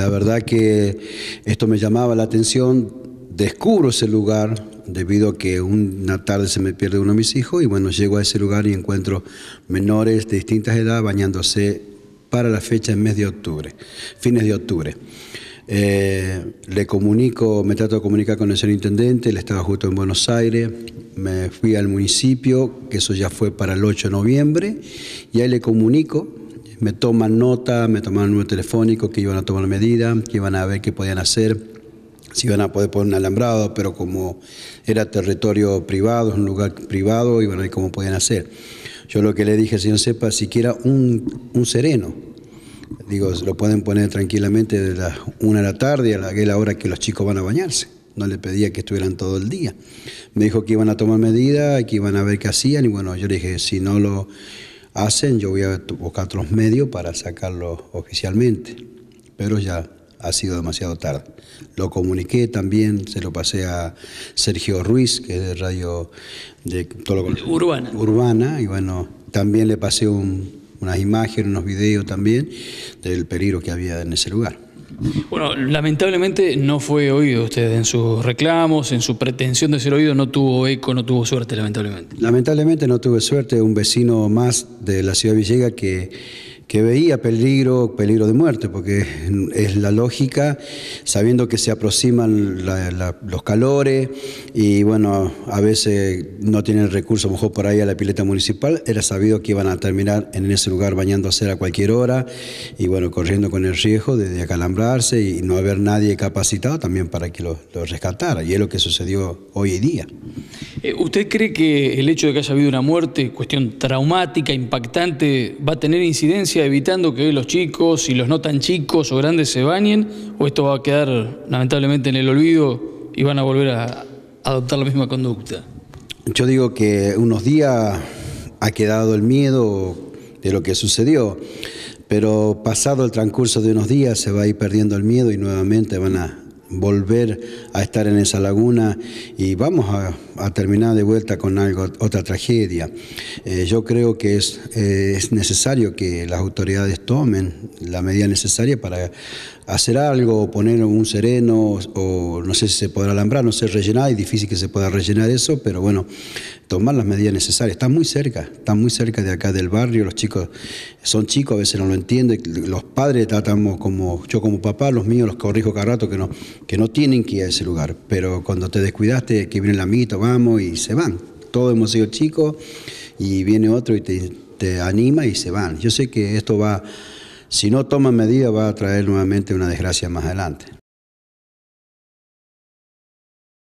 La verdad que esto me llamaba la atención, descubro ese lugar debido a que una tarde se me pierde uno de mis hijos y bueno, llego a ese lugar y encuentro menores de distintas edades bañándose para la fecha en mes de octubre, fines de octubre. Eh, le comunico, me trato de comunicar con el señor intendente, él estaba justo en Buenos Aires, me fui al municipio, que eso ya fue para el 8 de noviembre, y ahí le comunico me toman nota, me toman el número telefónico, que iban a tomar medida, que iban a ver qué podían hacer, si iban a poder poner un alambrado, pero como era territorio privado, un lugar privado, iban a ver cómo podían hacer. Yo lo que le dije, si no sepa, siquiera un, un sereno. Digo, lo pueden poner tranquilamente de la una de la tarde a la, la hora que los chicos van a bañarse. No le pedía que estuvieran todo el día. Me dijo que iban a tomar medida, que iban a ver qué hacían, y bueno, yo le dije, si no lo hacen, yo voy a buscar otros medios para sacarlo oficialmente, pero ya ha sido demasiado tarde. Lo comuniqué también, se lo pasé a Sergio Ruiz, que es de radio de, todo urbana. urbana, y bueno, también le pasé unas imágenes, unos videos también del peligro que había en ese lugar. Bueno, lamentablemente no fue oído usted en sus reclamos, en su pretensión de ser oído, no tuvo eco, no tuvo suerte, lamentablemente. Lamentablemente no tuve suerte, un vecino más de la ciudad de que que veía peligro, peligro de muerte, porque es la lógica, sabiendo que se aproximan los calores y bueno, a veces no tienen recursos, mejor por ahí a la pileta municipal, era sabido que iban a terminar en ese lugar bañando a cualquier hora y bueno, corriendo con el riesgo de, acalambrarse y no haber nadie capacitado también para que los lo rescatara, y es lo que sucedió hoy día. Eh, ¿Usted cree que el hecho de que haya habido una muerte, cuestión traumática, impactante, va a tener incidencia? evitando que los chicos y los no tan chicos o grandes se bañen? ¿O esto va a quedar lamentablemente en el olvido y van a volver a adoptar la misma conducta? Yo digo que unos días ha quedado el miedo de lo que sucedió, pero pasado el transcurso de unos días se va a ir perdiendo el miedo y nuevamente van a, volver a estar en esa laguna y vamos a, terminar de vuelta con algo, otra tragedia. Eh, yo creo que es, eh, es necesario que las autoridades tomen la medida necesaria para hacer algo, poner un sereno o no sé si se podrá alambrar, no sé, rellenar, es difícil que se pueda rellenar eso, pero bueno, tomar las medidas necesarias. Está muy cerca, está muy cerca de acá del barrio, los chicos son chicos, a veces no lo entienden, los padres tratamos como, yo como papá, los míos los corrijo cada rato que no que no tienen que ir a ese lugar, pero cuando te descuidaste, que viene el amiguito, vamos y se van. Todos hemos sido chicos y viene otro y te, te anima y se van. Yo sé que esto va, si no toma medidas, va a traer nuevamente una desgracia más adelante.